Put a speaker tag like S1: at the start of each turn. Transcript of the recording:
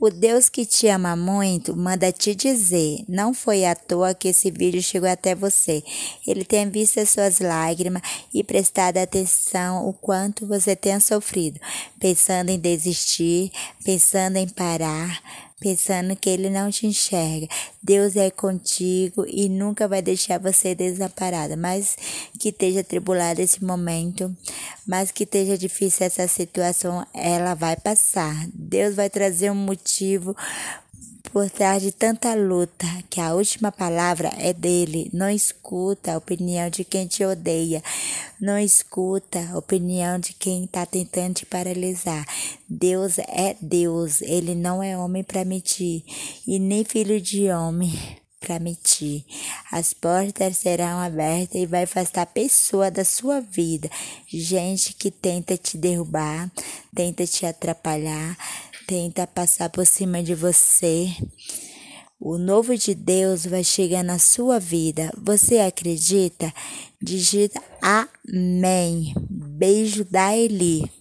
S1: O Deus que te ama muito manda te dizer: não foi à toa que esse vídeo chegou até você. Ele tem visto as suas lágrimas e prestado atenção o quanto você tem sofrido, pensando em desistir, pensando em parar, pensando que ele não te enxerga. Deus é contigo e nunca vai deixar você desamparada. Mas que esteja tribulado esse momento, mas que esteja difícil essa situação, ela vai passar. Deus vai trazer um motivo por trás de tanta luta, que a última palavra é dele. Não escuta a opinião de quem te odeia. Não escuta a opinião de quem está tentando te paralisar. Deus é Deus. Ele não é homem para mentir e nem filho de homem para mentir. As portas serão abertas e vai afastar a pessoa da sua vida. Gente que tenta te derrubar, tenta te atrapalhar tenta passar por cima de você. O novo de Deus vai chegar na sua vida. Você acredita? Digita amém. Beijo da Eli.